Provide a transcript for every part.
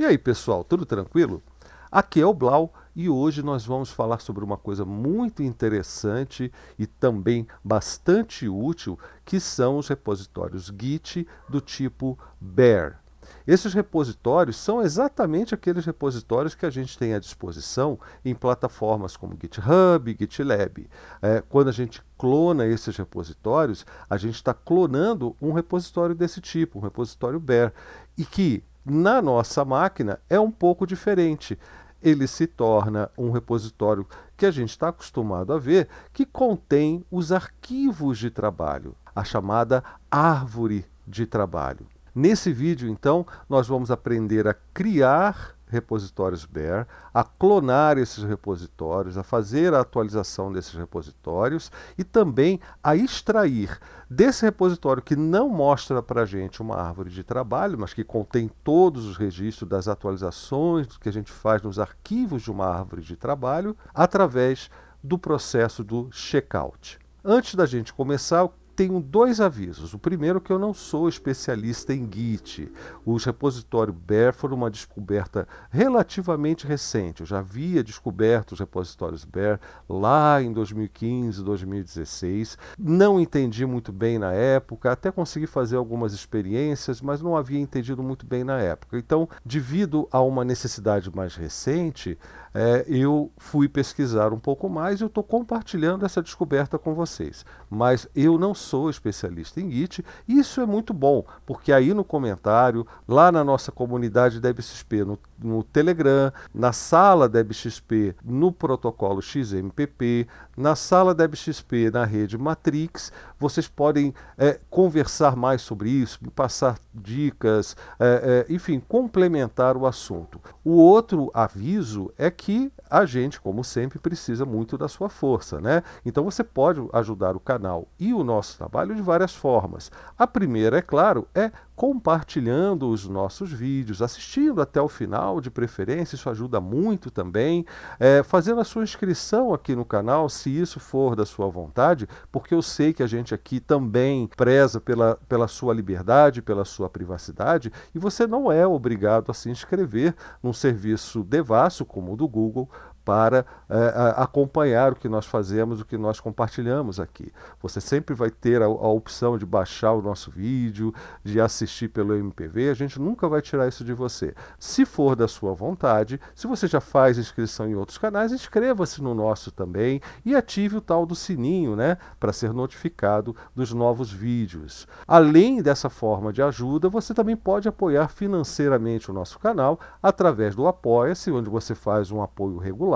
E aí, pessoal, tudo tranquilo? Aqui é o Blau e hoje nós vamos falar sobre uma coisa muito interessante e também bastante útil, que são os repositórios Git do tipo Bear. Esses repositórios são exatamente aqueles repositórios que a gente tem à disposição em plataformas como GitHub, GitLab. É, quando a gente clona esses repositórios, a gente está clonando um repositório desse tipo, um repositório Bear, e que na nossa máquina é um pouco diferente. Ele se torna um repositório que a gente está acostumado a ver, que contém os arquivos de trabalho, a chamada árvore de trabalho. Nesse vídeo, então, nós vamos aprender a criar repositórios bare, a clonar esses repositórios, a fazer a atualização desses repositórios e também a extrair desse repositório que não mostra para a gente uma árvore de trabalho, mas que contém todos os registros das atualizações que a gente faz nos arquivos de uma árvore de trabalho, através do processo do checkout. Antes da gente começar, eu tenho dois avisos. O primeiro é que eu não sou especialista em Git. O repositório Bear foi uma descoberta relativamente recente. Eu já havia descoberto os repositórios Bear lá em 2015, 2016. Não entendi muito bem na época, até consegui fazer algumas experiências, mas não havia entendido muito bem na época. Então, devido a uma necessidade mais recente, é, eu fui pesquisar um pouco mais e eu estou compartilhando essa descoberta com vocês. Mas eu não sou especialista em Git, e isso é muito bom, porque aí no comentário, lá na nossa comunidade se no no Telegram, na sala DebXP, no protocolo XMPP, na sala DebXP, na rede Matrix. Vocês podem é, conversar mais sobre isso, passar dicas, é, é, enfim, complementar o assunto. O outro aviso é que a gente, como sempre, precisa muito da sua força, né? Então você pode ajudar o canal e o nosso trabalho de várias formas. A primeira, é claro, é compartilhando os nossos vídeos, assistindo até o final, de preferência, isso ajuda muito também. É, fazendo a sua inscrição aqui no canal, se isso for da sua vontade, porque eu sei que a gente aqui também preza pela, pela sua liberdade, pela sua privacidade, e você não é obrigado a se inscrever num serviço devasso como o do Google para é, acompanhar o que nós fazemos, o que nós compartilhamos aqui. Você sempre vai ter a, a, opção de baixar o nosso vídeo, de assistir pelo MPV, a gente nunca vai tirar isso de você. Se for da sua vontade, se você já faz inscrição em outros canais, inscreva-se no nosso também e ative o tal do sininho, né, para ser notificado dos novos vídeos. Além dessa forma de ajuda, você também pode apoiar financeiramente o nosso canal através do Apoia-se, onde você faz um apoio regular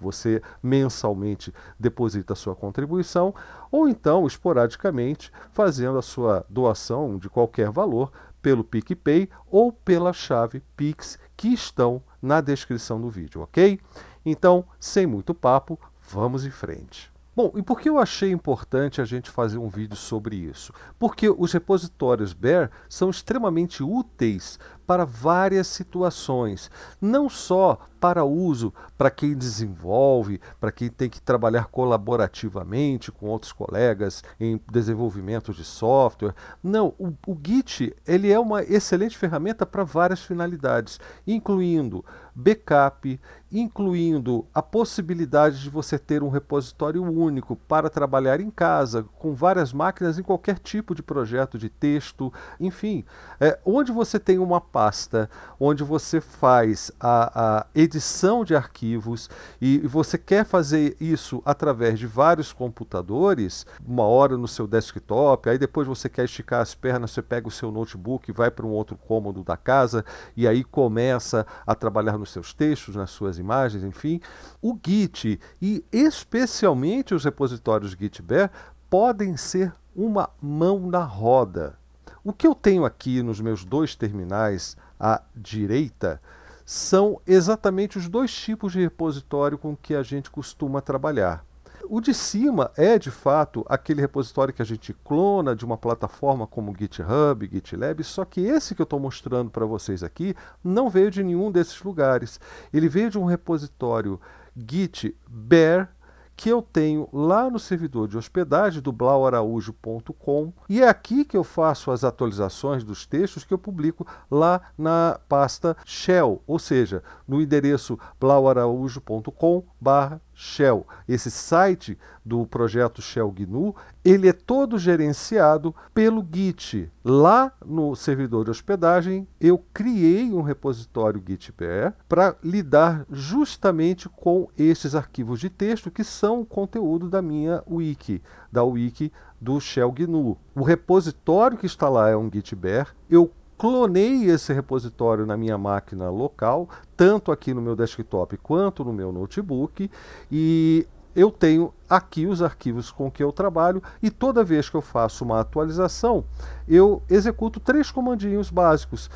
você mensalmente deposita a sua contribuição, ou então esporadicamente fazendo a sua doação de qualquer valor pelo PicPay ou pela chave Pix que estão na descrição do vídeo, ok? Então, sem muito papo, vamos em frente. Bom, e por que eu achei importante a gente fazer um vídeo sobre isso? Porque os repositórios Bear são extremamente úteis para várias situações, não só para uso para quem desenvolve, para quem tem que trabalhar colaborativamente com outros colegas em desenvolvimento de software. Não, o, o Git ele é uma excelente ferramenta para várias finalidades, incluindo backup, incluindo a possibilidade de você ter um repositório único para trabalhar em casa, com várias máquinas em qualquer tipo de projeto de texto, enfim, é, onde você tem uma pasta onde você faz a, a edição de arquivos e, e você quer fazer isso através de vários computadores, uma hora no seu desktop, aí depois você quer esticar as pernas, você pega o seu notebook, vai para um outro cômodo da casa e aí começa a trabalhar nos seus textos, nas suas imagens, enfim, o Git e especialmente os repositórios Gitbear podem ser uma mão na roda. O que eu tenho aqui nos meus dois terminais à direita são exatamente os dois tipos de repositório com que a gente costuma trabalhar. O de cima é, de fato, aquele repositório que a gente clona de uma plataforma como GitHub, GitLab, só que esse que eu estou mostrando para vocês aqui não veio de nenhum desses lugares. Ele veio de um repositório git bare que eu tenho lá no servidor de hospedagem do blauaraújo.com e é aqui que eu faço as atualizações dos textos que eu publico lá na pasta shell, ou seja, no endereço blauaraújo.com barra Shell, esse site do projeto Shell GNU, ele é todo gerenciado pelo Git. Lá no servidor de hospedagem, eu criei um repositório gitpr para lidar justamente com estes arquivos de texto que são o conteúdo da minha wiki, da wiki do Shell GNU. O repositório que está lá é um GitBear. Eu clonei esse repositório na minha máquina local, tanto aqui no meu desktop quanto no meu notebook, e eu tenho aqui os arquivos com que eu trabalho e toda vez que eu faço uma atualização, eu executo três comandinhos básicos,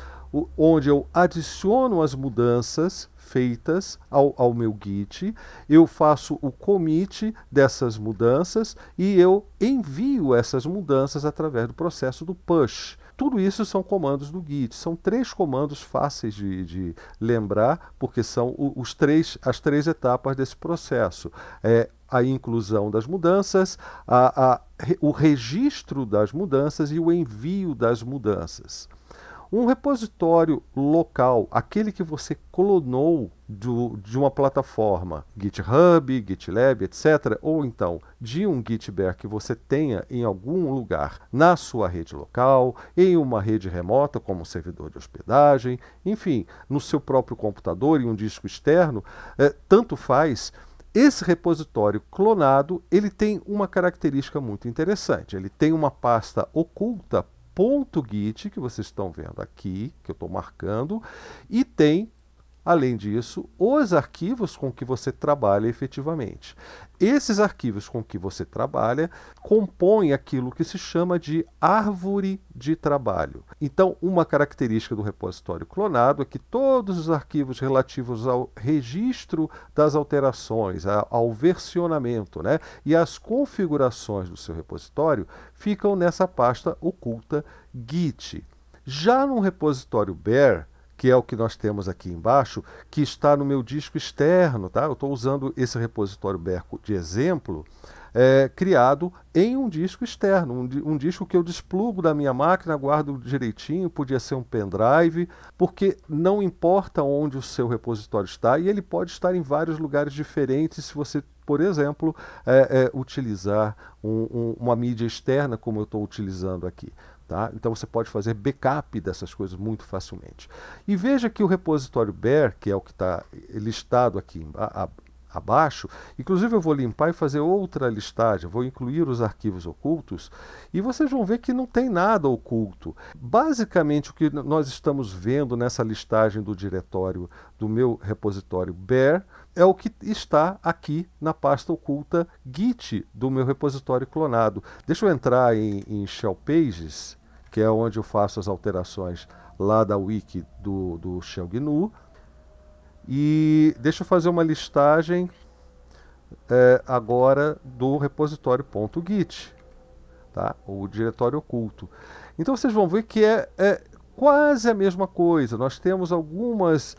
onde eu adiciono as mudanças feitas ao, ao meu Git, eu faço o commit dessas mudanças e eu envio essas mudanças através do processo do push tudo isso são comandos do Git. São três comandos fáceis de, de lembrar, porque são os três, as três etapas desse processo. É, a inclusão das mudanças, a, a, o registro das mudanças e o envio das mudanças. Um repositório local, aquele que você clonou do, de uma plataforma GitHub, GitLab, etc., ou então de um GitBear que você tenha em algum lugar na sua rede local, em uma rede remota, como servidor de hospedagem, enfim, no seu próprio computador e um disco externo, é, tanto faz. Esse repositório clonado, ele tem uma característica muito interessante. Ele tem uma pasta oculta ponto .git, que vocês estão vendo aqui, que eu estou marcando, e tem Além disso, os arquivos com que você trabalha efetivamente. Esses arquivos com que você trabalha compõem aquilo que se chama de árvore de trabalho. Então, uma característica do repositório clonado é que todos os arquivos relativos ao registro das alterações, ao versionamento né, e às configurações do seu repositório ficam nessa pasta oculta Git. Já no repositório Bear, que é o que nós temos aqui embaixo, que está no meu disco externo, tá? Eu estou usando esse repositório Berco de exemplo, é, criado em um disco externo, um, um, disco que eu desplugo da minha máquina, guardo direitinho, podia ser um pendrive, porque não importa onde o seu repositório está e ele pode estar em vários lugares diferentes se você, por exemplo, é, é, utilizar um, um, uma mídia externa como eu estou utilizando aqui. Tá? Então você pode fazer backup dessas coisas muito facilmente. E veja que o repositório Bear, que é o que está listado aqui a, a, abaixo, inclusive eu vou limpar e fazer outra listagem, vou incluir os arquivos ocultos, e vocês vão ver que não tem nada oculto. Basicamente o que nós estamos vendo nessa listagem do diretório do meu repositório Bear é o que está aqui na pasta oculta Git do meu repositório clonado. Deixa eu entrar em, em Shell Pages que é onde eu faço as alterações lá da wiki do, do Shell GNU. E deixa eu fazer uma listagem é, agora do repositório.git, tá? o diretório oculto. Então vocês vão ver que é, é quase a mesma coisa. Nós temos algumas,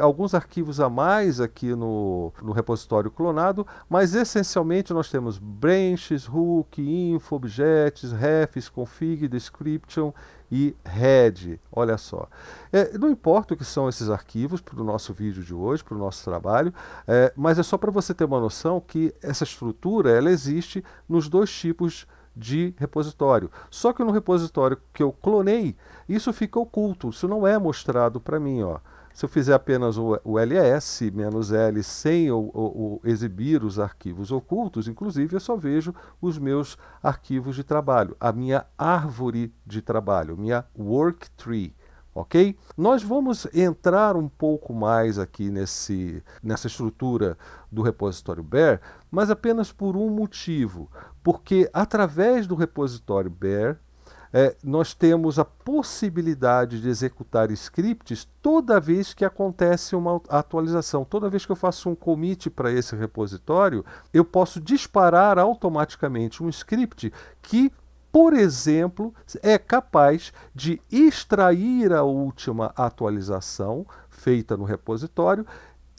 alguns arquivos a mais aqui no, no repositório clonado, mas essencialmente nós temos branches, hook, info, objects, refs, config, description e head. Olha só. É, não importa o que são esses arquivos para o nosso vídeo de hoje, para o nosso trabalho, é, mas é só para você ter uma noção que essa estrutura ela existe nos dois tipos de repositório. Só que no repositório que eu clonei, isso fica oculto, isso não é mostrado para mim. Ó. Se eu fizer apenas o, o ls l sem o, o, o, exibir os arquivos ocultos, inclusive eu só vejo os meus arquivos de trabalho, a minha árvore de trabalho, minha work tree. Ok? Nós vamos entrar um pouco mais aqui nesse, nessa estrutura do repositório Bear, mas apenas por um motivo, porque através do repositório Bear é, nós temos a possibilidade de executar scripts toda vez que acontece uma atualização. Toda vez que eu faço um commit para esse repositório, eu posso disparar automaticamente um script que por exemplo, é capaz de extrair a última atualização feita no repositório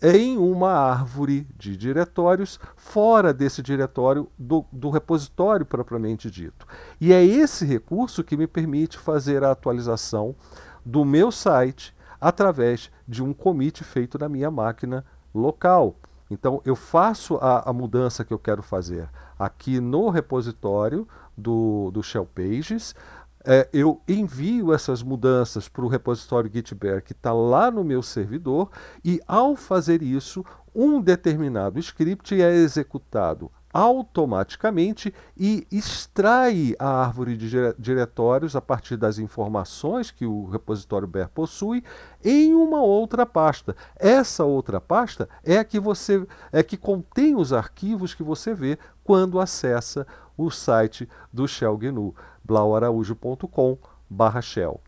em uma árvore de diretórios, fora desse diretório do, do, repositório propriamente dito. E é esse recurso que me permite fazer a atualização do meu site através de um commit feito na minha máquina local. Então, eu faço a, a mudança que eu quero fazer aqui no repositório do, do Shell Pages, é, eu envio essas mudanças para o repositório Gitbear que está lá no meu servidor e ao fazer isso, um determinado script é executado automaticamente e extrai a árvore de diretórios a partir das informações que o repositório BER possui em uma outra pasta. Essa outra pasta é a que você é que contém os arquivos que você vê quando acessa o site do Shell GNU, blauaraújo.com.br shell.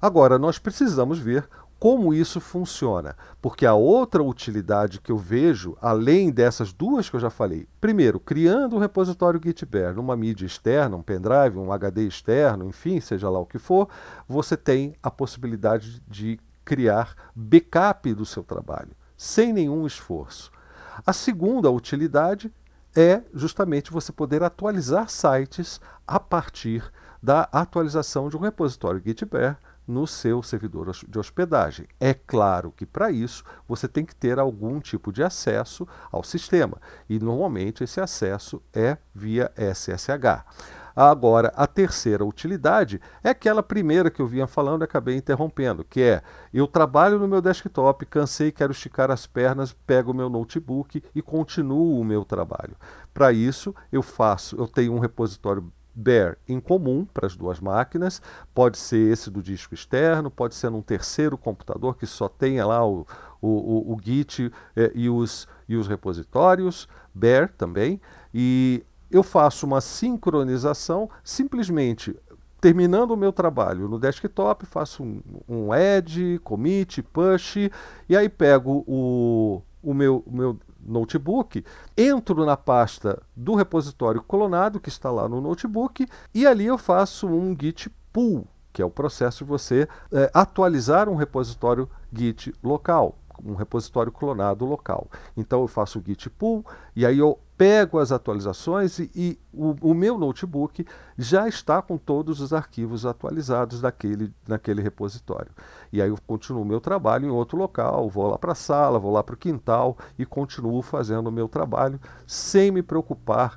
Agora, nós precisamos ver como isso funciona, porque a outra utilidade que eu vejo, além dessas duas que eu já falei, primeiro, criando um repositório Gitbear numa mídia externa, um pendrive, um HD externo, enfim, seja lá o que for, você tem a possibilidade de criar backup do seu trabalho, sem nenhum esforço. A segunda utilidade é justamente você poder atualizar sites a partir da atualização de um repositório Gitbear no seu servidor de hospedagem. É claro que para isso você tem que ter algum tipo de acesso ao sistema e normalmente esse acesso é via SSH. Agora, a terceira utilidade é aquela primeira que eu vinha falando e acabei interrompendo, que é eu trabalho no meu desktop, cansei, quero esticar as pernas, pego o meu notebook e continuo o meu trabalho. Para isso, eu faço, eu tenho um repositório bare em comum para as duas máquinas, pode ser esse do disco externo, pode ser num terceiro computador que só tenha lá o, o, o, o Git eh, e, os, e os repositórios, bare também, e eu faço uma sincronização simplesmente terminando o meu trabalho no desktop, faço um, um add, commit, push, e aí pego o, o meu, o meu notebook, entro na pasta do repositório clonado que está lá no notebook, e ali eu faço um git pull, que é o processo de você é, atualizar um repositório git local um repositório clonado local. Então eu faço o git pull e aí eu pego as atualizações e, e o, o, meu notebook já está com todos os arquivos atualizados daquele, naquele repositório. E aí eu continuo o meu trabalho em outro local, vou lá para a sala, vou lá para o quintal e continuo fazendo o meu trabalho sem me preocupar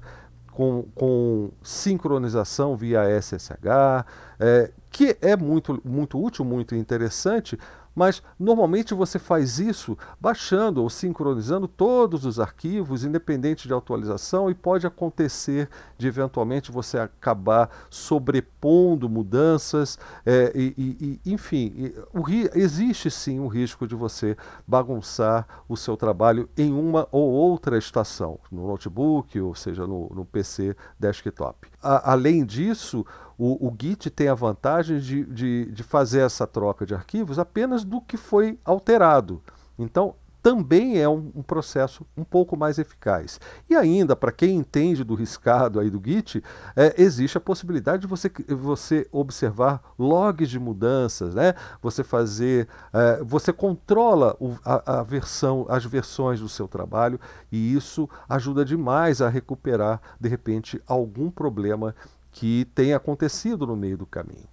com, com sincronização via SSH, é, que é muito, muito útil, muito interessante, mas normalmente você faz isso baixando ou sincronizando todos os arquivos, independente de atualização, e pode acontecer de eventualmente você acabar sobrepondo mudanças, é, e, e, enfim, o, existe sim o risco de você bagunçar o seu trabalho em uma ou outra estação, no notebook, ou seja, no, no PC desktop. A, além disso, o, o, Git tem a vantagem de, de, de fazer essa troca de arquivos apenas do que foi alterado. Então, também é um, um, processo um pouco mais eficaz. E ainda, para quem entende do riscado aí do Git, é, existe a possibilidade de você, você observar logs de mudanças, né? Você fazer, é, você controla o, a, a, versão, as versões do seu trabalho e isso ajuda demais a recuperar, de repente, algum problema que tenha acontecido no meio do caminho.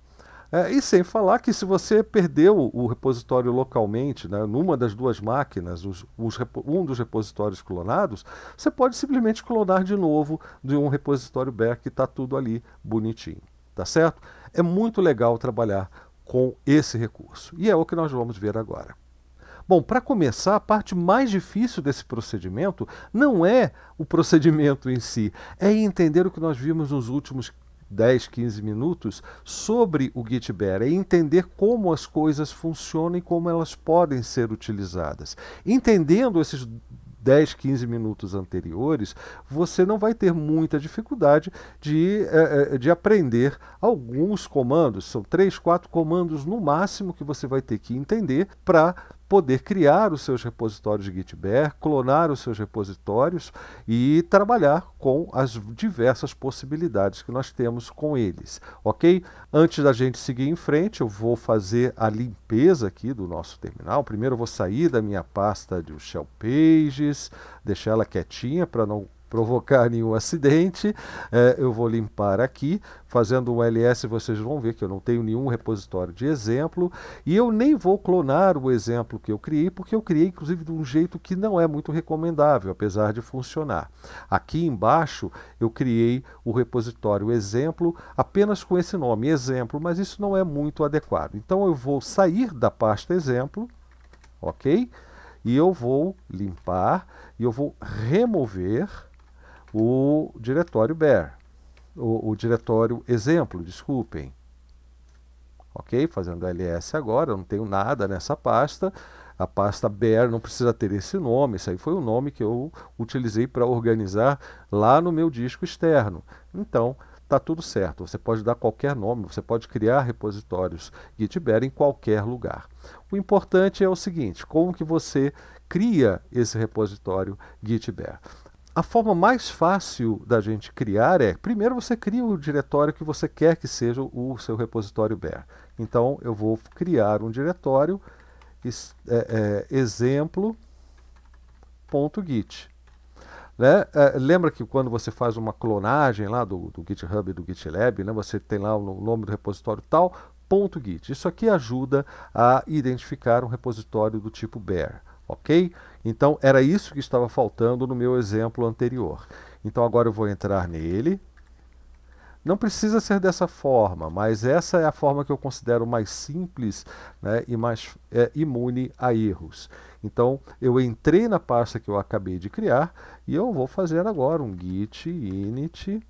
É, e sem falar que se você perdeu o repositório localmente, né, numa das duas máquinas, os, os, um dos repositórios clonados, você pode simplesmente clonar de novo de um repositório back que está tudo ali bonitinho. Tá certo? É muito legal trabalhar com esse recurso. E é o que nós vamos ver agora. Bom, para começar, a parte mais difícil desse procedimento não é o procedimento em si, é entender o que nós vimos nos últimos 10, 15 minutos sobre o GitBear e entender como as coisas funcionam e como elas podem ser utilizadas. Entendendo esses 10, 15 minutos anteriores, você não vai ter muita dificuldade de, eh, eh, de aprender alguns comandos. São 3, 4 comandos no máximo que você vai ter que entender para poder criar os seus repositórios de GitHub, clonar os seus repositórios e trabalhar com as diversas possibilidades que nós temos com eles, ok? Antes da gente seguir em frente, eu vou fazer a limpeza aqui do nosso terminal. Primeiro eu vou sair da minha pasta de Shell Pages, deixar ela quietinha para não provocar nenhum acidente, é, eu vou limpar aqui, fazendo um LS vocês vão ver que eu não tenho nenhum repositório de exemplo, e eu nem vou clonar o exemplo que eu criei, porque eu criei inclusive de um jeito que não é muito recomendável, apesar de funcionar. Aqui embaixo eu criei o repositório exemplo apenas com esse nome, exemplo, mas isso não é muito adequado. Então eu vou sair da pasta exemplo, ok? E eu vou limpar, e eu vou remover o diretório BER, o, o diretório exemplo, desculpem. Ok? Fazendo LS agora, eu não tenho nada nessa pasta. A pasta BER não precisa ter esse nome, isso aí foi o nome que eu utilizei para organizar lá no meu disco externo. Então, está tudo certo. Você pode dar qualquer nome, você pode criar repositórios GitBear em qualquer lugar. O importante é o seguinte, como que você cria esse repositório GitBear? a forma mais fácil da gente criar é, primeiro você cria o diretório que você quer que seja o seu repositório bear. Então eu vou criar um diretório é, é, exemplo.git. Né? É, lembra que quando você faz uma clonagem lá do, do GitHub e do GitLab, né? você tem lá o nome do repositório tal, ponto .git. Isso aqui ajuda a identificar um repositório do tipo bear. Ok? Então, era isso que estava faltando no meu exemplo anterior. Então, agora eu vou entrar nele. Não precisa ser dessa forma, mas essa é a forma que eu considero mais simples né, e mais é, imune a erros. Então, eu entrei na pasta que eu acabei de criar e eu vou fazer agora um git init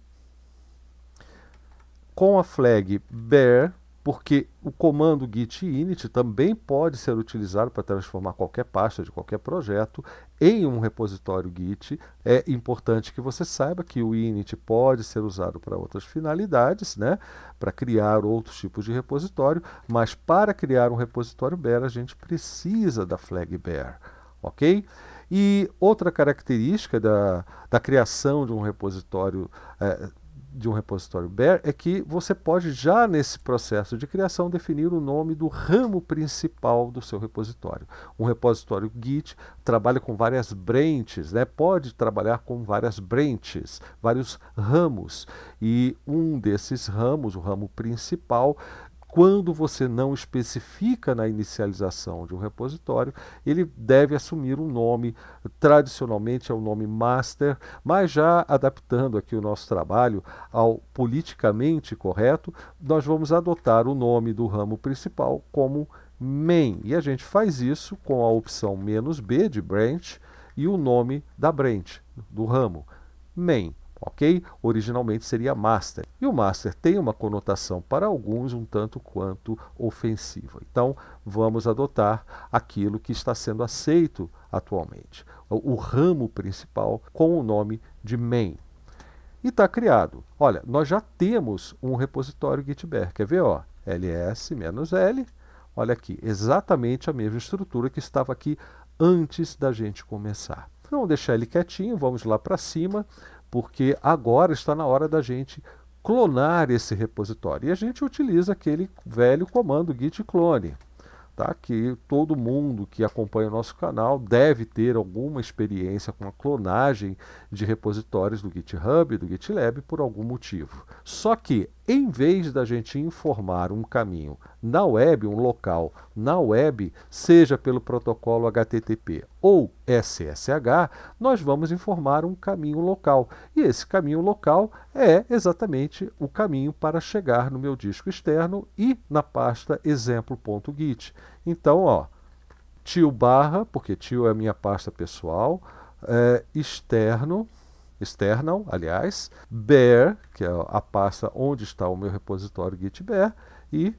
com a flag bear porque o comando git init também pode ser utilizado para transformar qualquer pasta de qualquer projeto em um repositório git. É importante que você saiba que o init pode ser usado para outras finalidades, né? para criar outros tipos de repositório, mas para criar um repositório bear a gente precisa da flag bear, ok? E outra característica da, da criação de um repositório é, de um repositório Bear é que você pode já nesse processo de criação definir o nome do ramo principal do seu repositório. Um repositório Git trabalha com várias branches, né? pode trabalhar com várias branches, vários ramos, e um desses ramos, o ramo principal, quando você não especifica na inicialização de um repositório, ele deve assumir um nome, tradicionalmente é o um nome master, mas já adaptando aqui o nosso trabalho ao politicamente correto, nós vamos adotar o nome do ramo principal como main. E a gente faz isso com a opção "-b", de branch, e o nome da branch, do ramo, main ok? Originalmente seria master. E o master tem uma conotação para alguns um tanto quanto ofensiva. Então, vamos adotar aquilo que está sendo aceito atualmente, o ramo principal com o nome de main. E está criado. Olha, nós já temos um repositório GitHub. quer ver? Ó, ls-l, olha aqui, exatamente a mesma estrutura que estava aqui antes da gente começar. Vamos deixar ele quietinho, vamos lá para cima, porque agora está na hora da gente clonar esse repositório. E a gente utiliza aquele velho comando git clone, tá? que todo mundo que acompanha o nosso canal deve ter alguma experiência com a clonagem de repositórios do GitHub, do GitLab, por algum motivo. Só que em vez da gente informar um caminho na web, um local na web, seja pelo protocolo HTTP ou SSH, nós vamos informar um caminho local. E esse caminho local é exatamente o caminho para chegar no meu disco externo e na pasta exemplo.git. Então, ó, tio barra, porque tio é a minha pasta pessoal, é, externo, external, aliás, bear, que é a pasta onde está o meu repositório git bear, e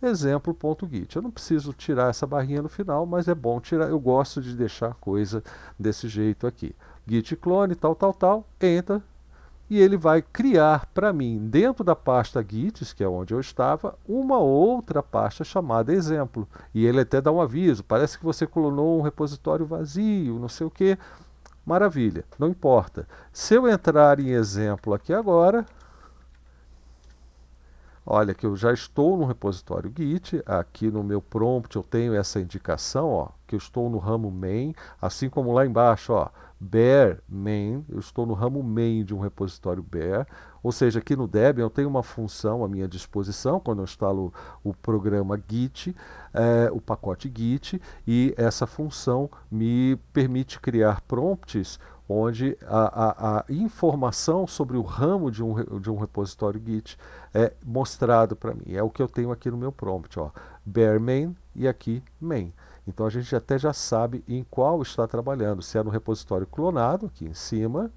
exemplo.git. Eu não preciso tirar essa barrinha no final, mas é bom tirar. Eu gosto de deixar coisa desse jeito aqui. git clone, tal, tal, tal, entra. E ele vai criar para mim, dentro da pasta gits, que é onde eu estava, uma outra pasta chamada exemplo. E ele até dá um aviso, parece que você clonou um repositório vazio, não sei o que Maravilha, não importa. Se eu entrar em exemplo aqui agora, olha que eu já estou no repositório Git, aqui no meu prompt eu tenho essa indicação, ó, que eu estou no ramo main, assim como lá embaixo, ó, bear main, eu estou no ramo main de um repositório bear, ou seja, aqui no Debian eu tenho uma função à minha disposição quando eu instalo o programa Git, é, o pacote Git, e essa função me permite criar prompts onde a, a, a, informação sobre o ramo de um, de um repositório Git é mostrado para mim. É o que eu tenho aqui no meu prompt, ó, bear main e aqui main. Então a gente até já sabe em qual está trabalhando, se é no repositório clonado, aqui em cima,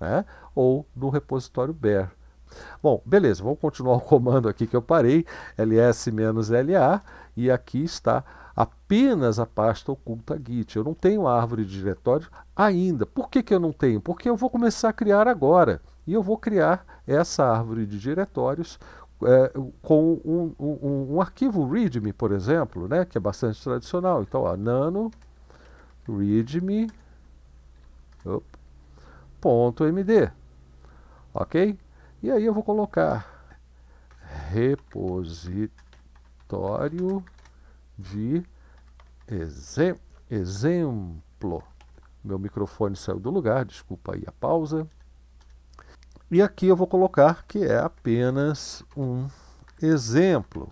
né, ou no repositório bare. Bom, beleza, vamos continuar o comando aqui que eu parei, ls-la, e aqui está apenas a pasta oculta git. Eu não tenho a árvore de diretório ainda. Por que, que eu não tenho? Porque eu vou começar a criar agora. E eu vou criar essa árvore de diretórios é, com um, um, um, arquivo README, por exemplo, né, que é bastante tradicional. Então, ó, nano readme ponto md, ok? E aí eu vou colocar repositório de exem exemplo. Meu microfone saiu do lugar, desculpa aí a pausa. E aqui eu vou colocar que é apenas um exemplo.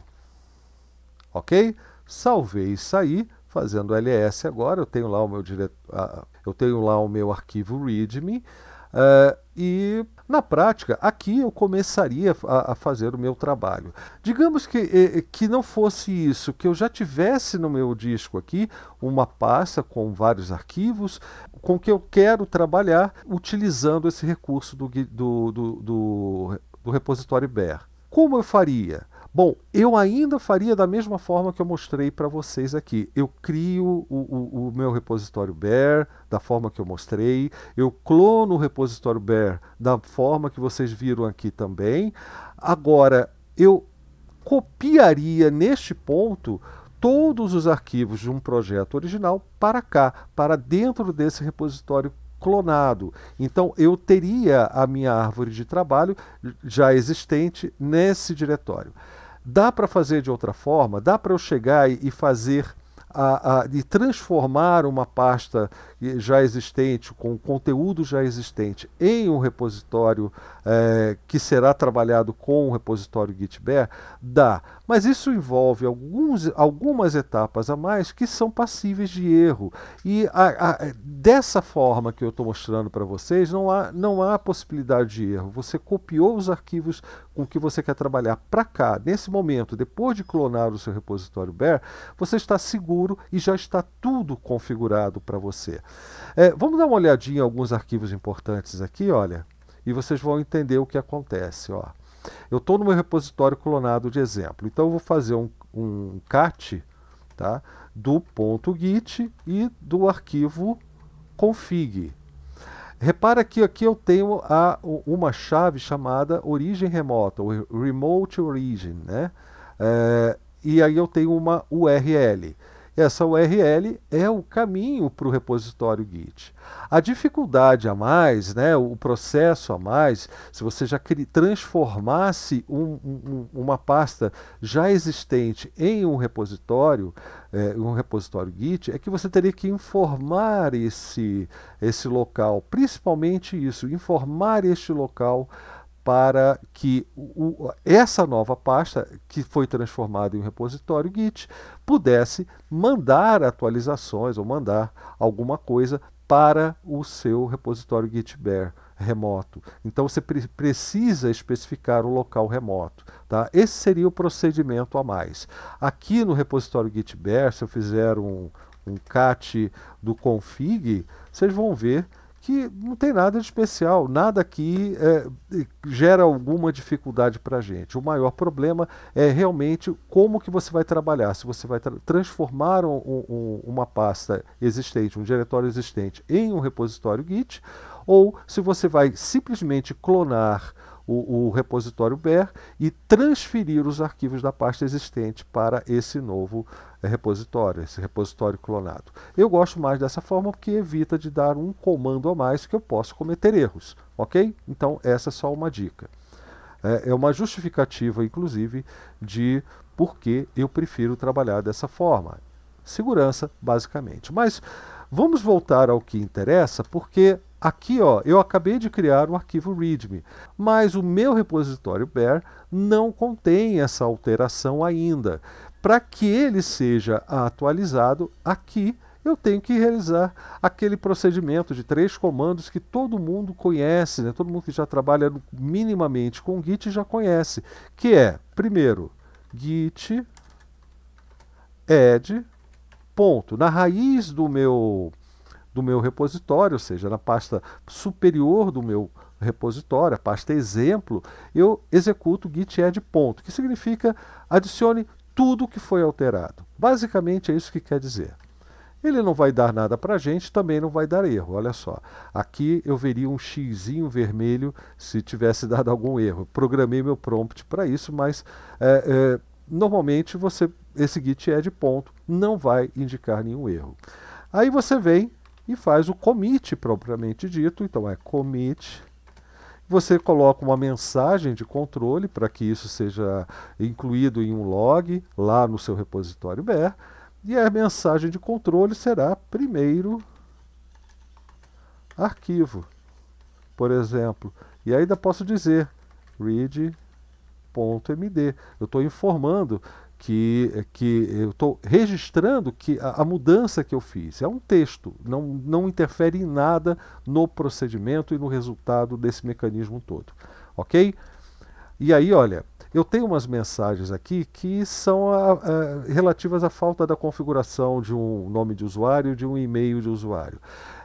Ok? Salvei e saí, fazendo ls agora, eu tenho lá o meu, dire... eu tenho lá o meu arquivo readme, uh, e na prática, aqui eu começaria a, a, fazer o meu trabalho. Digamos que, eh, eh, que não fosse isso, que eu já tivesse no meu disco aqui uma pasta com vários arquivos com que eu quero trabalhar utilizando esse recurso do, do, do, do, do repositório BER. Como eu faria? Bom, eu ainda faria da mesma forma que eu mostrei para vocês aqui. Eu crio o, o, o, meu repositório Bear da forma que eu mostrei, eu clono o repositório Bear da forma que vocês viram aqui também. Agora, eu copiaria neste ponto todos os arquivos de um projeto original para cá, para dentro desse repositório clonado. Então eu teria a minha árvore de trabalho já existente nesse diretório. Dá para fazer de outra forma? Dá para eu chegar e, fazer a, a, de transformar uma pasta já existente, com conteúdo já existente, em um repositório é, que será trabalhado com o repositório GitBear, dá. Mas isso envolve alguns, algumas etapas a mais que são passíveis de erro. E a, dessa forma que eu estou mostrando para vocês, não há, não há possibilidade de erro. Você copiou os arquivos com que você quer trabalhar para cá, nesse momento, depois de clonar o seu repositório Bear, você está seguro seguro e já está tudo configurado para você. É, vamos dar uma olhadinha em alguns arquivos importantes aqui, olha, e vocês vão entender o que acontece. Ó. Eu estou no meu repositório clonado de exemplo, então eu vou fazer um, um cat tá, do ponto .git e do arquivo config. Repara que aqui eu tenho a, uma chave chamada origem remota, ou remote origin, né? É, e aí eu tenho uma URL. Essa URL é o caminho para o repositório Git. A dificuldade a mais, né, o processo a mais, se você já transformasse um, um, uma pasta já existente em um repositório, é, um repositório Git, é que você teria que informar esse, esse local, principalmente isso, informar este local para que o, essa nova pasta, que foi transformada em um repositório Git, pudesse mandar atualizações ou mandar alguma coisa para o seu repositório Git remoto. Então você pre precisa especificar o local remoto. Tá? Esse seria o procedimento a mais. Aqui no repositório Git se eu fizer um, um cat do config, vocês vão ver que não tem nada de especial, nada que é, gera alguma dificuldade para a gente. O maior problema é realmente como que você vai trabalhar, se você vai tra transformar um, um, uma pasta existente, um diretório existente, em um repositório Git, ou se você vai simplesmente clonar o, o repositório BER e transferir os arquivos da pasta existente para esse novo eh, repositório, esse repositório clonado. Eu gosto mais dessa forma porque evita de dar um comando a mais que eu posso cometer erros, ok? Então essa é só uma dica. É, é uma justificativa, inclusive, de por que eu prefiro trabalhar dessa forma. Segurança, basicamente. Mas vamos voltar ao que interessa, porque Aqui, ó, eu acabei de criar um arquivo README, mas o meu repositório bear não contém essa alteração ainda. Para que ele seja atualizado aqui, eu tenho que realizar aquele procedimento de três comandos que todo mundo conhece, né? todo mundo que já trabalha minimamente com Git já conhece, que é, primeiro, git add, ponto. Na raiz do meu do meu repositório, ou seja, na pasta superior do meu repositório, a pasta exemplo, eu executo git add ponto, que significa adicione tudo que foi alterado. Basicamente é isso que quer dizer. Ele não vai dar nada para a gente, também não vai dar erro. Olha só, aqui eu veria um xizinho vermelho se tivesse dado algum erro. Eu programei meu prompt para isso, mas é, é, normalmente você esse git add ponto não vai indicar nenhum erro. Aí você vem e faz o commit propriamente dito. Então é commit. Você coloca uma mensagem de controle para que isso seja incluído em um log lá no seu repositório BER. E a mensagem de controle será primeiro arquivo, por exemplo. E ainda posso dizer read.md. Eu estou informando que, é que eu estou registrando que a, a, mudança que eu fiz. É um texto, não, não interfere em nada no procedimento e no resultado desse mecanismo todo. Ok? E aí, olha, eu tenho umas mensagens aqui que são a, ah, a, ah, relativas à falta da configuração de um nome de usuário, de um e-mail de usuário.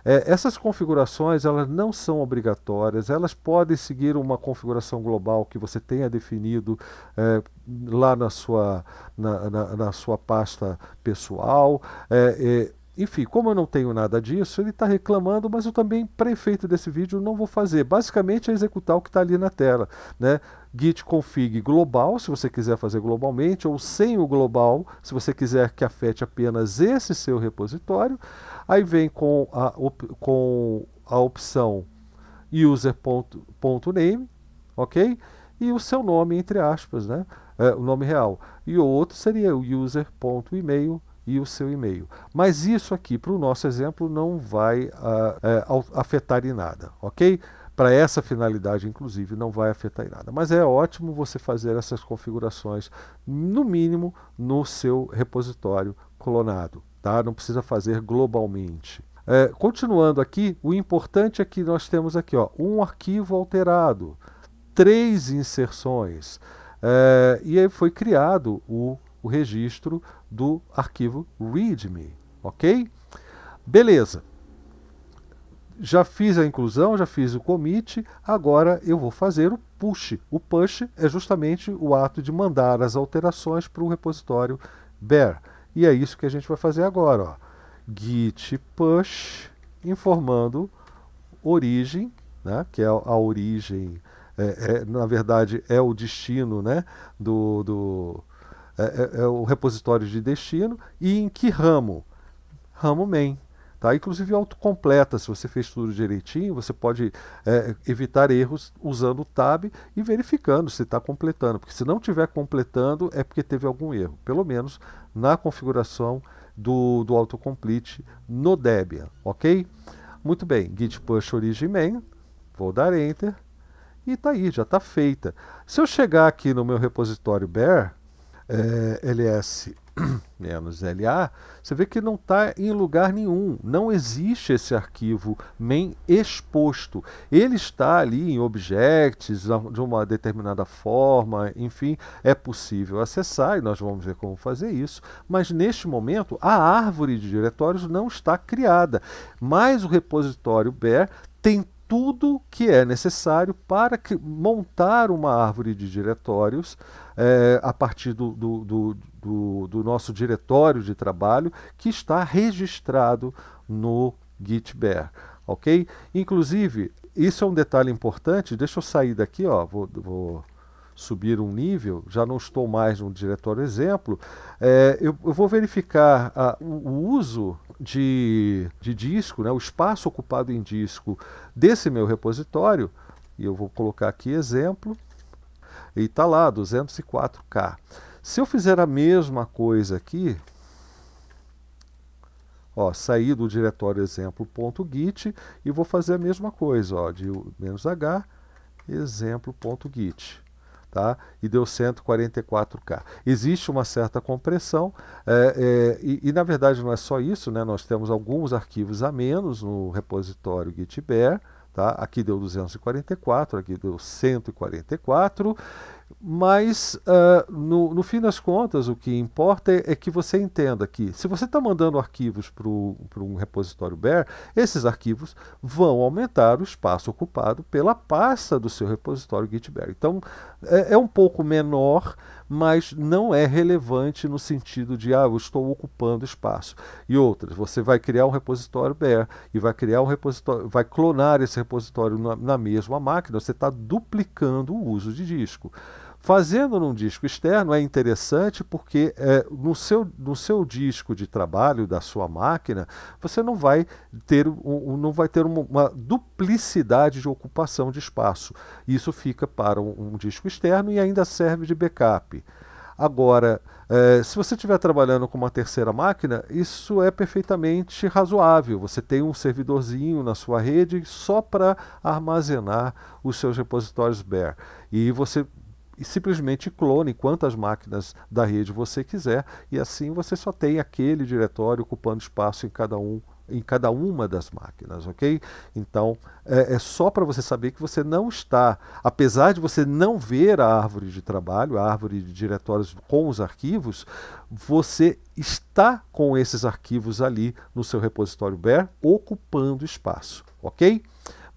É, essas configurações elas não são obrigatórias, elas podem seguir uma configuração global que você tenha definido é, lá na sua, na, na, na, sua pasta pessoal. É, é enfim, como eu não tenho nada disso, ele está reclamando, mas eu também, prefeito desse vídeo, não vou fazer. Basicamente é executar o que está ali na tela. Né? Git config global, se você quiser fazer globalmente, ou sem o global, se você quiser que afete apenas esse seu repositório. Aí vem com a, com a opção user.name, ok? E o seu nome, entre aspas, né? É, o nome real. E o outro seria o user.email.com e o seu e-mail. Mas isso aqui, para o nosso exemplo, não vai uh, afetar em nada, ok? Para essa finalidade, inclusive, não vai afetar em nada. Mas é ótimo você fazer essas configurações, no mínimo, no seu repositório clonado, tá? Não precisa fazer globalmente. É, continuando aqui, o importante é que nós temos aqui ó, um arquivo alterado, três inserções. É, e aí foi criado o o registro do arquivo README, ok? Beleza. Já fiz a inclusão, já fiz o commit, agora eu vou fazer o push. O push é justamente o ato de mandar as alterações para o repositório bear. E é isso que a gente vai fazer agora. Ó. Git push informando origem, né, que é a origem, é, é, na verdade é o destino né, do, do, é, é, é, o repositório de destino e em que ramo? Ramo main. Tá? Inclusive autocompleta, se você fez tudo direitinho, você pode é, evitar erros usando o tab e verificando se está completando, porque se não estiver completando é porque teve algum erro, pelo menos na configuração do, do autocomplete no Debian, ok? Muito bem, git push origin main, vou dar enter e tá aí, já está feita. Se eu chegar aqui no meu repositório bar, é, LS menos LA, você vê que não está em lugar nenhum. Não existe esse arquivo main exposto. Ele está ali em objects de uma determinada forma, enfim, é possível acessar e nós vamos ver como fazer isso. Mas neste momento, a árvore de diretórios não está criada, mas o repositório BER tem tudo que é necessário para que, montar uma árvore de diretórios é, a partir do, do, do, do, do nosso diretório de trabalho que está registrado no GitBear, ok? Inclusive, isso é um detalhe importante, deixa eu sair daqui, ó, vou, vou subir um nível, já não estou mais no diretório exemplo, é, eu, eu, vou verificar a, ah, o, o, uso de, de disco, né, o espaço ocupado em disco desse meu repositório, e eu vou colocar aqui exemplo, e está lá, 204K. Se eu fizer a mesma coisa aqui, ó, sair do diretório exemplo.git e vou fazer a mesma coisa, ó, de -h, exemplo.git tá? e deu 144K. Existe uma certa compressão, é, é, e, e, na verdade não é só isso, né? nós temos alguns arquivos a menos no repositório GitBear, tá? aqui deu 244, aqui deu 144, mas, uh, no, no fim das contas, o que importa é, é que você entenda que, se você está mandando arquivos para um repositório bare esses arquivos vão aumentar o espaço ocupado pela pasta do seu repositório Git bare Então, é, é um pouco menor, mas não é relevante no sentido de, ah, eu estou ocupando espaço. E outras, você vai criar um repositório bare e vai criar um repositório, vai clonar esse repositório na, na mesma máquina, você está duplicando o uso de disco. Fazendo num disco externo é interessante porque é, no, seu, no seu disco de trabalho da sua máquina você não vai ter, um, não vai ter uma, uma, duplicidade de ocupação de espaço. Isso fica para um, um disco externo e ainda serve de backup. Agora, é, se você estiver trabalhando com uma terceira máquina, isso é perfeitamente razoável. Você tem um servidorzinho na sua rede só para armazenar os seus repositórios bare. E você e simplesmente clone quantas máquinas da rede você quiser e assim você só tem aquele diretório ocupando espaço em cada um em cada uma das máquinas, ok? Então é, é só para você saber que você não está, apesar de você não ver a árvore de trabalho, a árvore de diretórios com os arquivos, você está com esses arquivos ali no seu repositório bare ocupando espaço, ok?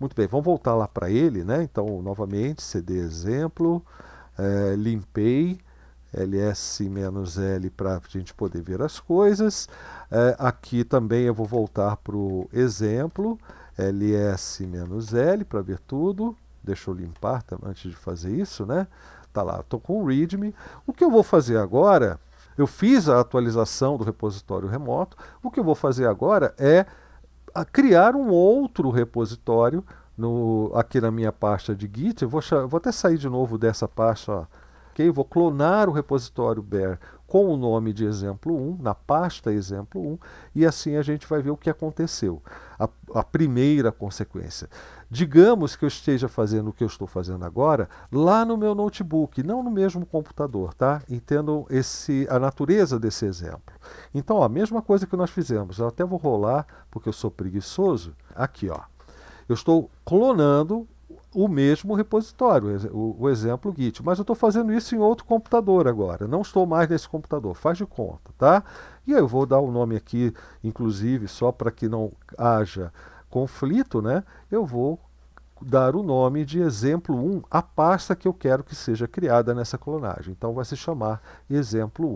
Muito bem, vamos voltar lá para ele, né? Então novamente cd exemplo é, limpei ls-l para a gente poder ver as coisas. É, aqui também eu vou voltar para o exemplo, ls-l para ver tudo. Deixa eu limpar antes de fazer isso, né? Tá lá, estou com o readme. O que eu vou fazer agora, eu fiz a atualização do repositório remoto, o que eu vou fazer agora é ah, criar um outro repositório no, aqui na minha pasta de Git, vou, vou, até sair de novo dessa pasta, ó, okay? vou clonar o repositório bear com o nome de exemplo 1, na pasta exemplo 1, e assim a gente vai ver o que aconteceu. A, a primeira consequência. Digamos que eu esteja fazendo o que eu estou fazendo agora lá no meu notebook, não no mesmo computador, tá? Entendam esse, a natureza desse exemplo. Então, ó, a mesma coisa que nós fizemos, eu até vou rolar, porque eu sou preguiçoso, aqui, ó. Eu estou clonando o mesmo repositório, o, o exemplo Git, mas eu estou fazendo isso em outro computador agora, não estou mais nesse computador, faz de conta, tá? E aí eu vou dar o um nome aqui, inclusive, só para que não haja conflito, né? Eu vou dar o nome de exemplo 1 à pasta que eu quero que seja criada nessa clonagem. Então vai se chamar exemplo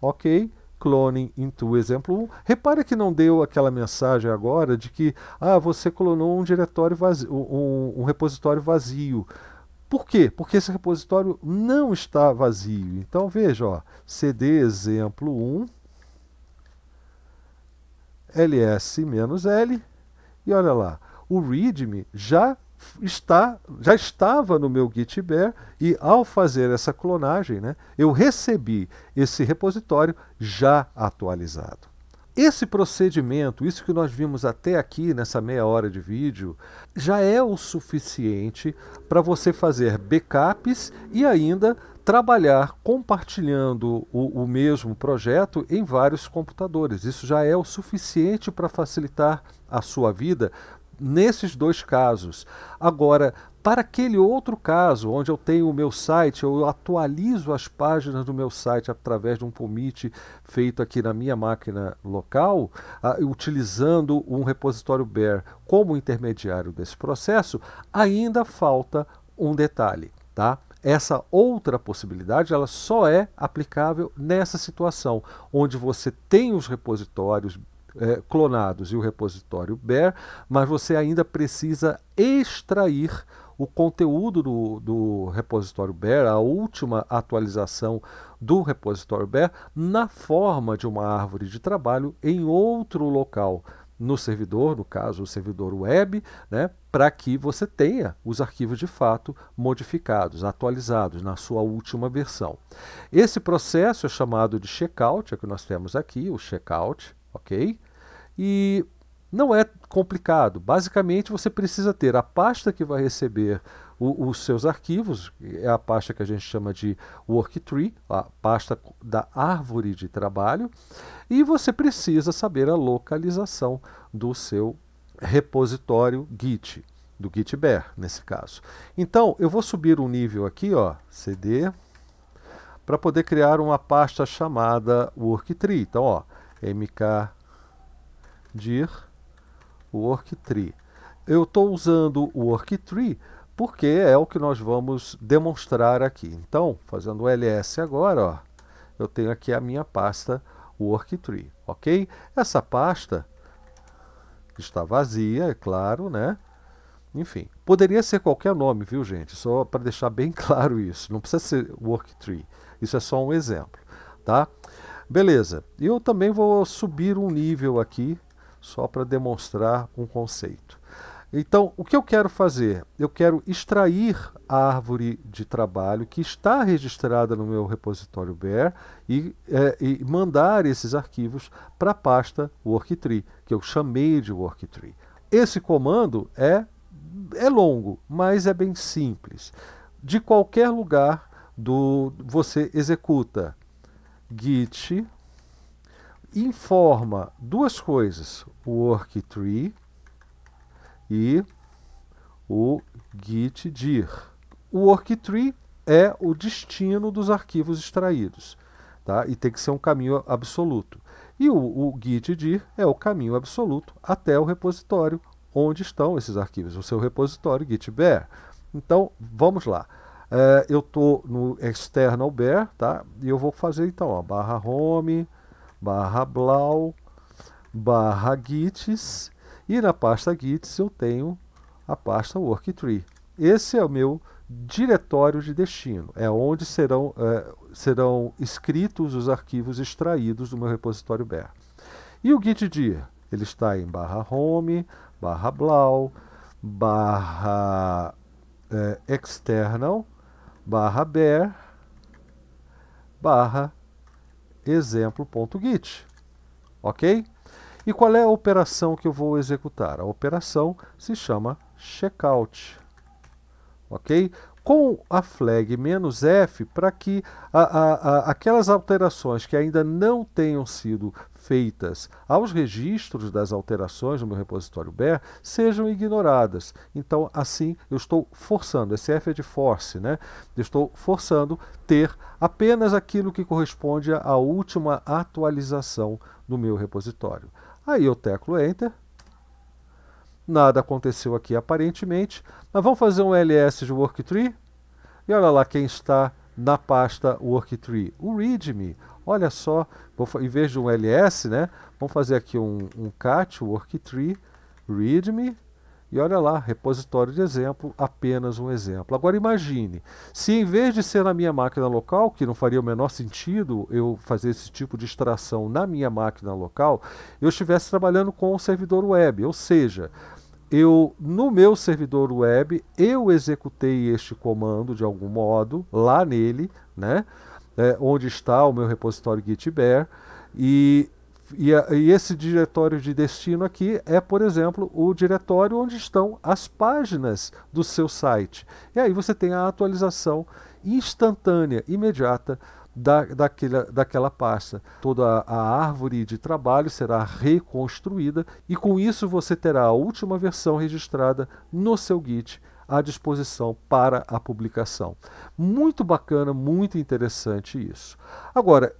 1. OK? cloning into exemplo 1. Repara que não deu aquela mensagem agora de que ah, você clonou um diretório vazio, um, um repositório vazio. Por quê? Porque esse repositório não está vazio. Então veja, ó, cd exemplo 1 ls-l e olha lá, o readme já está, já estava no meu GitBear e ao fazer essa clonagem, né, eu recebi esse repositório já atualizado. Esse procedimento, isso que nós vimos até aqui nessa meia hora de vídeo, já é o suficiente para você fazer backups e ainda trabalhar compartilhando o, o mesmo projeto em vários computadores. Isso já é o suficiente para facilitar a sua vida, nesses dois casos. Agora, para aquele outro caso, onde eu tenho o meu site, eu atualizo as páginas do meu site através de um commit feito aqui na minha máquina local, uh, utilizando um repositório Bear como intermediário desse processo, ainda falta um detalhe, tá? Essa outra possibilidade ela só é aplicável nessa situação, onde você tem os repositórios é, clonados e o repositório bare, mas você ainda precisa extrair o conteúdo do, do repositório bare, a última atualização do repositório bare, na forma de uma árvore de trabalho em outro local no servidor, no caso o servidor web, né, para que você tenha os arquivos de fato modificados, atualizados na sua última versão. Esse processo é chamado de checkout, é o que nós temos aqui, o checkout, ok? E não é complicado. Basicamente, você precisa ter a pasta que vai receber o, os seus arquivos, é a pasta que a gente chama de WorkTree, a pasta da árvore de trabalho, e você precisa saber a localização do seu repositório Git, do Gitber, nesse caso. Então, eu vou subir um nível aqui, ó, cd, para poder criar uma pasta chamada WorkTree. Então, ó, mk dir WorkTree. Eu estou usando o WorkTree porque é o que nós vamos demonstrar aqui. Então, fazendo o ls agora, ó, eu tenho aqui a minha pasta WorkTree, ok? Essa pasta está vazia, é claro, né? Enfim, poderia ser qualquer nome, viu gente? Só para deixar bem claro isso. Não precisa ser WorkTree. Isso é só um exemplo, tá? Beleza. Eu também vou subir um nível aqui só para demonstrar um conceito. Então, o que eu quero fazer? Eu quero extrair a árvore de trabalho que está registrada no meu repositório BER e, é, e mandar esses arquivos para a pasta WorkTree, que eu chamei de WorkTree. Esse comando é, é longo, mas é bem simples. De qualquer lugar do você executa git informa duas coisas, o WorkTree e o gitdir. O WorkTree é o destino dos arquivos extraídos, tá? e tem que ser um caminho absoluto. E o, o gitdir é o caminho absoluto até o repositório onde estão esses arquivos, o seu repositório gitbear. Então, vamos lá. Eh, eu estou no external bear, tá? E eu vou fazer então, a barra home, barra blau, barra gits, e na pasta gits eu tenho a pasta worktree. Esse é o meu diretório de destino, é onde serão, é, serão escritos os arquivos extraídos do meu repositório bear E o git dir? Ele está em barra home, barra blau, barra é, external, barra bear, barra exemplo.git. Ok? E qual é a operação que eu vou executar? A operação se chama checkout. Ok? Com a flag "-f", para que a, a, a, aquelas alterações que ainda não tenham sido feitas aos registros das alterações no meu repositório BER sejam ignoradas. Então, assim, eu estou forçando, SF é de force, né? Eu estou forçando ter apenas aquilo que corresponde à última atualização do meu repositório. Aí eu teclo Enter. Nada aconteceu aqui aparentemente, mas vamos fazer um ls de WorkTree. E olha lá quem está na pasta WorkTree, o README olha só, vou, em vez de um ls, né, vamos fazer aqui um, um cat, worktree, readme, e olha lá, repositório de exemplo, apenas um exemplo. Agora imagine, se em vez de ser na minha máquina local, que não faria o menor sentido eu fazer esse tipo de extração na minha máquina local, eu estivesse trabalhando com um servidor web, ou seja, eu no meu servidor web eu executei este comando de algum modo lá nele, né? é, onde está o meu repositório Gitber e, e, e esse diretório de destino aqui é, por exemplo, o diretório onde estão as páginas do seu site. E aí você tem a atualização instantânea, imediata da, daquela, daquela pasta. Toda a árvore de trabalho será reconstruída e com isso você terá a última versão registrada no seu Git à disposição para a publicação. Muito bacana, muito interessante isso. Agora,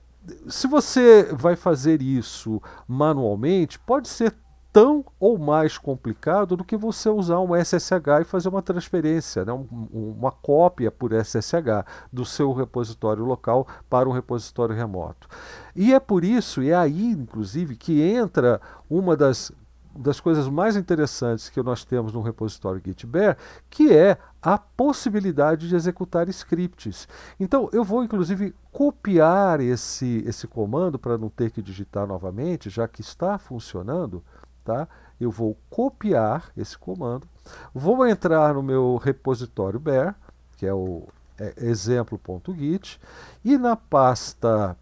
se você vai fazer isso manualmente, pode ser tão ou mais complicado do que você usar um SSH e fazer uma transferência, né? Um, uma cópia por SSH do seu repositório local para um repositório remoto. E é por isso, e é aí inclusive que entra uma das das coisas mais interessantes que nós temos no repositório Gitbear, que é a possibilidade de executar scripts. Então, eu vou inclusive copiar esse, esse comando para não ter que digitar novamente, já que está funcionando, tá? Eu vou copiar esse comando, vou entrar no meu repositório bear, que é o é, exemplo.git, e na pasta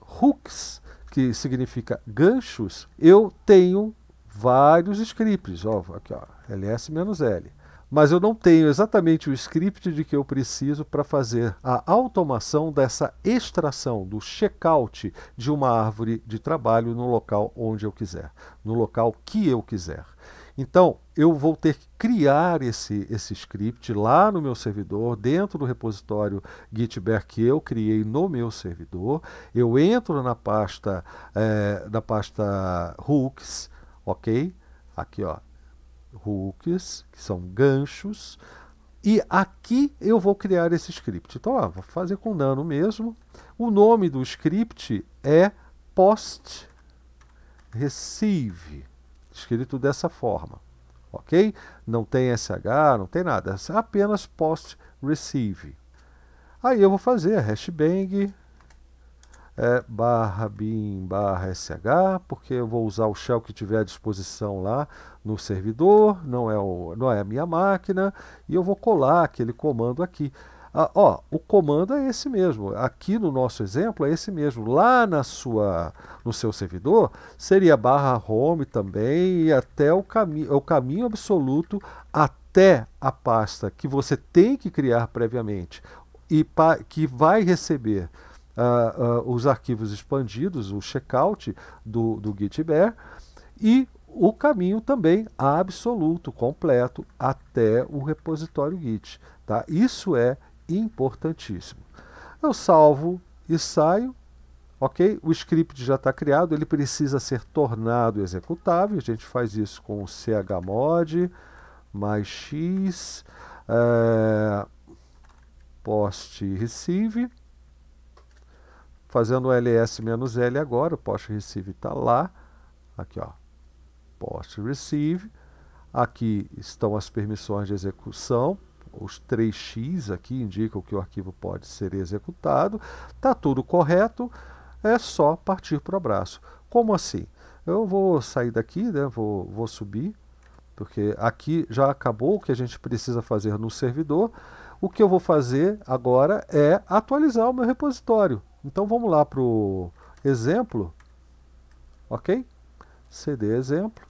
hooks que significa ganchos, eu tenho vários scripts. Ó, aqui, ó, ls-l mas eu não tenho exatamente o script de que eu preciso para fazer a automação dessa extração do checkout de uma árvore de trabalho no local onde eu quiser, no local que eu quiser. Então, eu vou ter que criar esse, esse script lá no meu servidor, dentro do repositório Gitber que eu criei no meu servidor. Eu entro na pasta, é, na pasta hooks, ok? Aqui, ó, hooks, que são ganchos. E aqui eu vou criar esse script. Então, ó, vou fazer com nano mesmo. O nome do script é post receive escrito dessa forma, ok? Não tem SH, não tem nada, é apenas post receive. Aí eu vou fazer hashbang é, barra bin barra sh, porque eu vou usar o shell que tiver à disposição lá no servidor, não é, o, não é a minha máquina, e eu vou colar aquele comando aqui ah, ó, o comando é esse mesmo. Aqui no nosso exemplo é esse mesmo. Lá na sua, no seu servidor seria barra home também e até o caminho, o caminho absoluto até a pasta que você tem que criar previamente e que vai receber uh, uh, os arquivos expandidos, o checkout do, do Gitbear e o caminho também absoluto, completo, até o repositório Git. Tá? Isso é importantíssimo. Eu salvo e saio, ok? O script já está criado, ele precisa ser tornado executável. A gente faz isso com o chmod mais x é, post receive, fazendo ls-l agora, o post receive está lá, aqui ó, post receive, aqui estão as permissões de execução, os 3x aqui indicam que o arquivo pode ser executado. Está tudo correto, é só partir para o abraço. Como assim? Eu vou sair daqui, né? vou, vou subir, porque aqui já acabou o que a gente precisa fazer no servidor. O que eu vou fazer agora é atualizar o meu repositório. Então vamos lá para o exemplo, ok? CD exemplo.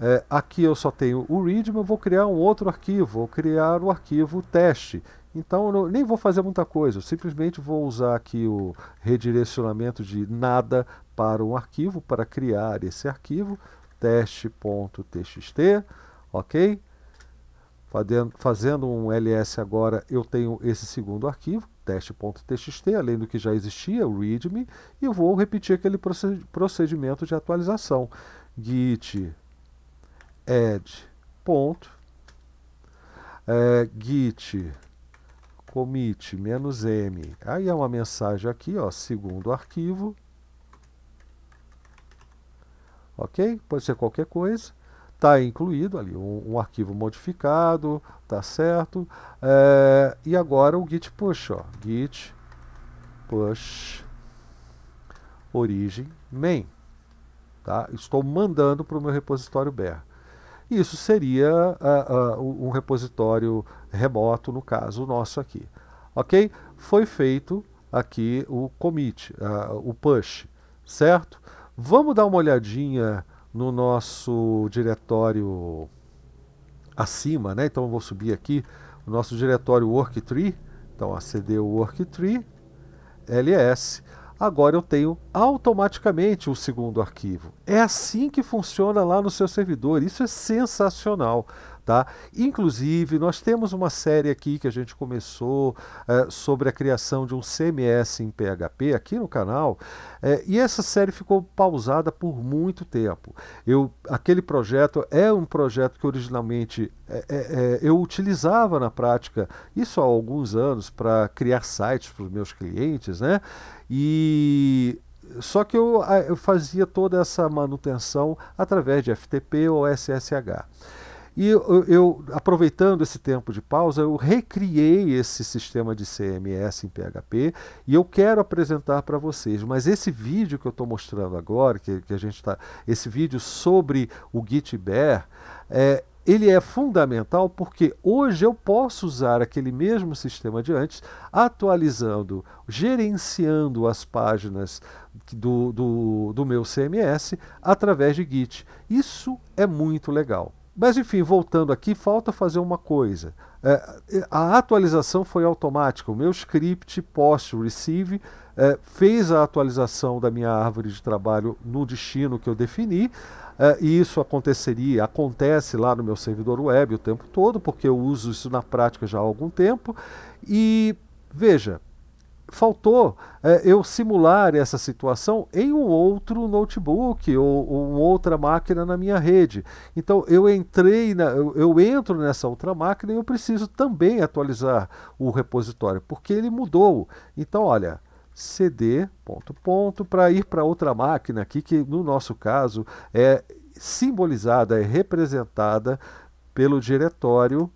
É, aqui eu só tenho o readme, eu vou criar um outro arquivo, vou criar o arquivo teste. Então eu nem vou fazer muita coisa, eu simplesmente vou usar aqui o redirecionamento de nada para um arquivo, para criar esse arquivo, teste.txt, ok? Fazendo, fazendo um ls agora, eu tenho esse segundo arquivo, teste.txt, além do que já existia, o readme, e vou repetir aquele procedimento de atualização, git add ponto é, git commit menos m aí é uma mensagem aqui ó segundo arquivo ok pode ser qualquer coisa está incluído ali um, um, arquivo modificado tá certo é, e agora o git push ó git push origem main tá estou mandando para o meu repositório ber isso seria uh, uh, um repositório remoto, no caso nosso aqui. Ok? Foi feito aqui o commit, uh, o push, certo? Vamos dar uma olhadinha no nosso diretório acima, né? Então eu vou subir aqui o nosso diretório WorkTree, então acd WorkTree ls agora eu tenho automaticamente o segundo arquivo. É assim que funciona lá no seu servidor. Isso é sensacional. Tá? Inclusive, nós temos uma série aqui que a gente começou é, sobre a criação de um CMS em PHP aqui no canal, é, e essa série ficou pausada por muito tempo. Eu, aquele projeto é um projeto que originalmente é, eu utilizava na prática, isso há alguns anos, para criar sites para os meus clientes, né? E só que eu, eu fazia toda essa manutenção através de FTP ou SSH. E eu, eu, aproveitando esse tempo de pausa, eu recriei esse sistema de CMS em PHP e eu quero apresentar para vocês. Mas esse vídeo que eu estou mostrando agora, que, que a gente está, esse vídeo sobre o GitBear, é, ele é fundamental porque hoje eu posso usar aquele mesmo sistema de antes, atualizando, gerenciando as páginas do, do, do meu CMS através de Git. Isso é muito legal. Mas, enfim, voltando aqui, falta fazer uma coisa. É, é, a atualização foi automática. O meu script post-receive é, fez a atualização da minha árvore de trabalho no destino que eu defini. É, e isso aconteceria, acontece lá no meu servidor web o tempo todo, porque eu uso isso na prática já há algum tempo. E veja, faltou é, eu simular essa situação em um outro notebook ou, ou outra máquina na minha rede. Então eu entrei, na, eu, eu, entro nessa outra máquina e eu preciso também atualizar o repositório, porque ele mudou. Então, olha, cd ponto ponto para ir para outra máquina aqui, que no nosso caso é simbolizada, é representada pelo diretório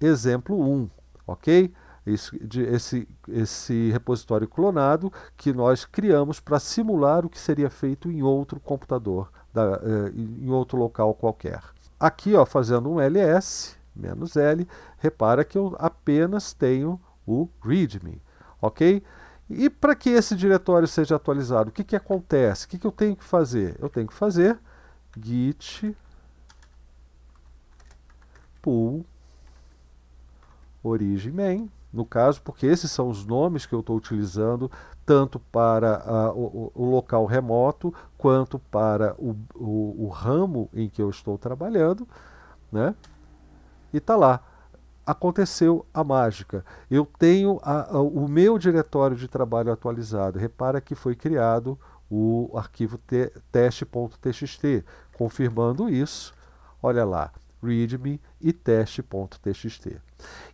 exemplo 1, ok? Esse, de, esse, esse repositório clonado que nós criamos para simular o que seria feito em outro computador, da, eh, em outro local qualquer. Aqui, ó, fazendo um ls, menos L, repara que eu apenas tenho o readme, ok? E para que esse diretório seja atualizado, o que, que acontece? O que, que eu tenho que fazer? Eu tenho que fazer git pull origin main no caso, porque esses são os nomes que eu estou utilizando tanto para ah, o, o, local remoto quanto para o, o, o, ramo em que eu estou trabalhando, né? E tá lá. Aconteceu a mágica. Eu tenho a, a, o meu diretório de trabalho atualizado. Repara que foi criado o arquivo teste.txt. Confirmando isso, olha lá, readme e teste.txt.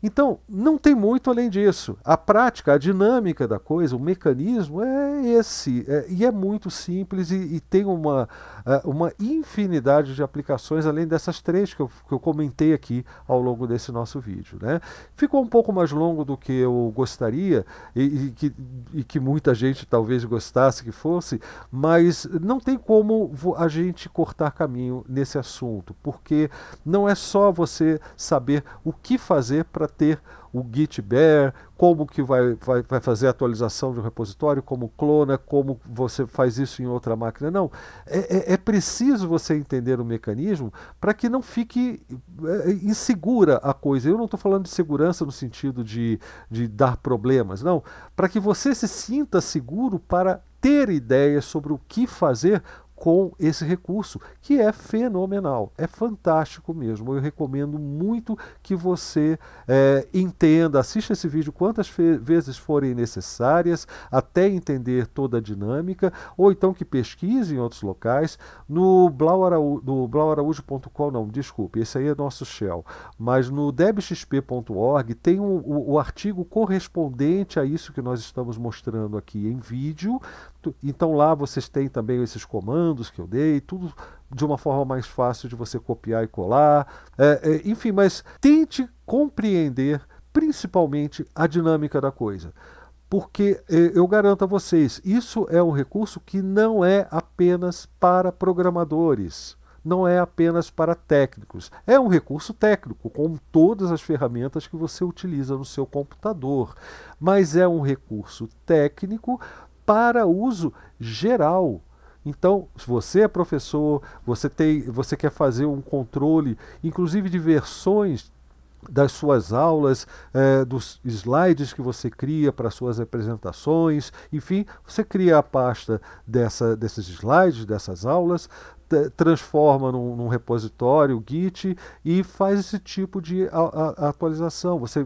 Então, não tem muito além disso. A prática, a dinâmica da coisa, o mecanismo é esse. É, e é muito simples e, e tem uma, é, uma infinidade de aplicações, além dessas três que eu, que eu comentei aqui ao longo desse nosso vídeo. Né? Ficou um pouco mais longo do que eu gostaria e, e, que, e que muita gente talvez gostasse que fosse, mas não tem como a gente cortar caminho nesse assunto, porque não é só você você saber o que fazer para ter o Git Bear, como que vai, vai, vai fazer a atualização de um repositório, como clona, como você faz isso em outra máquina. Não, é, é, é preciso você entender o mecanismo para que não fique é, é, insegura a coisa. Eu não estou falando de segurança no sentido de, de dar problemas, não. Para que você se sinta seguro para ter ideias sobre o que fazer com esse recurso, que é fenomenal, é fantástico mesmo. Eu recomendo muito que você é, entenda, assista esse vídeo quantas vezes forem necessárias, até entender toda a dinâmica, ou então que pesquise em outros locais. No blauaraújo.com, Blau não, desculpe, esse aí é nosso Shell, mas no debxp.org tem um, o, o artigo correspondente a isso que nós estamos mostrando aqui em vídeo, certo? Então lá vocês têm também esses comandos que eu dei, tudo de uma forma mais fácil de você copiar e colar. É, é, enfim, mas tente compreender principalmente a dinâmica da coisa. Porque é, eu garanto a vocês, isso é um recurso que não é apenas para programadores, não é apenas para técnicos. É um recurso técnico, como todas as ferramentas que você utiliza no seu computador. Mas é um recurso técnico para uso geral. Então, se você é professor, você, tem, você quer fazer um controle, inclusive de versões das suas aulas, eh, dos slides que você cria para suas apresentações, enfim, você cria a pasta dessa, desses slides, dessas aulas, transforma num, num, repositório Git e faz esse tipo de a, a, atualização. Você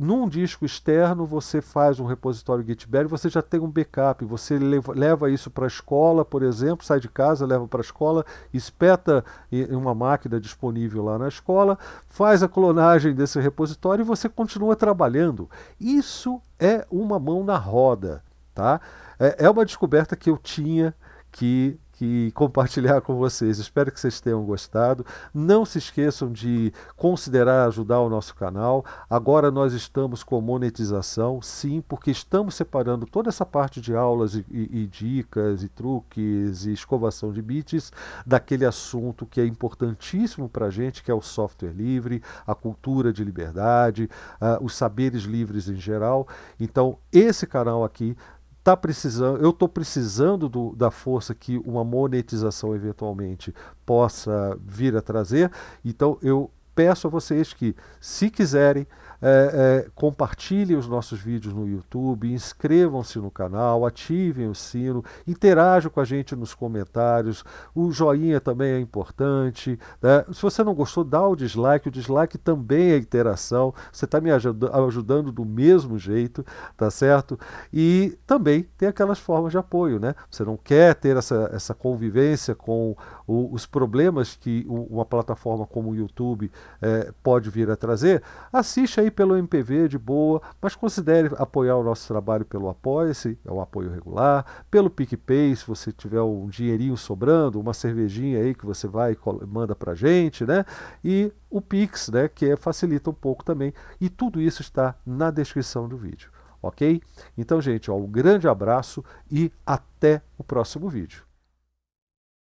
num disco externo você faz um repositório GitBear você já tem um backup. Você leva isso para a escola, por exemplo, sai de casa, leva para a escola, espeta em uma máquina disponível lá na escola, faz a clonagem desse repositório e você continua trabalhando. Isso é uma mão na roda, tá? É, é uma descoberta que eu tinha que e compartilhar com vocês. Espero que vocês tenham gostado. Não se esqueçam de considerar ajudar o nosso canal. Agora nós estamos com monetização, sim, porque estamos separando toda essa parte de aulas e, e, e dicas e truques e escovação de bits daquele assunto que é importantíssimo para a gente, que é o software livre, a cultura de liberdade, uh, os saberes livres em geral. Então, esse canal aqui tá precisando, eu estou precisando do, da força que uma monetização eventualmente possa vir a trazer. Então eu peço a vocês que, se quiserem, é, é, compartilhem os nossos vídeos no YouTube, inscrevam-se no canal, ativem o sino, interajam com a gente nos comentários. O joinha também é importante. Né? Se você não gostou, dá o dislike. O dislike também é interação. Você está me ajudando do mesmo jeito, tá certo? E também tem aquelas formas de apoio, né? Você não quer ter essa, essa convivência com o, os problemas que o, uma plataforma como o YouTube é, pode vir a trazer, assiste aí pelo MPV de boa, mas considere apoiar o nosso trabalho pelo Apoia-se, é um apoio regular, pelo PicPay, se você tiver um dinheirinho sobrando, uma cervejinha aí que você vai e manda pra gente, né? E o Pix, né, que é, facilita um pouco também, e tudo isso está na descrição do vídeo ok? Então, gente, ó, um grande abraço e até o próximo vídeo.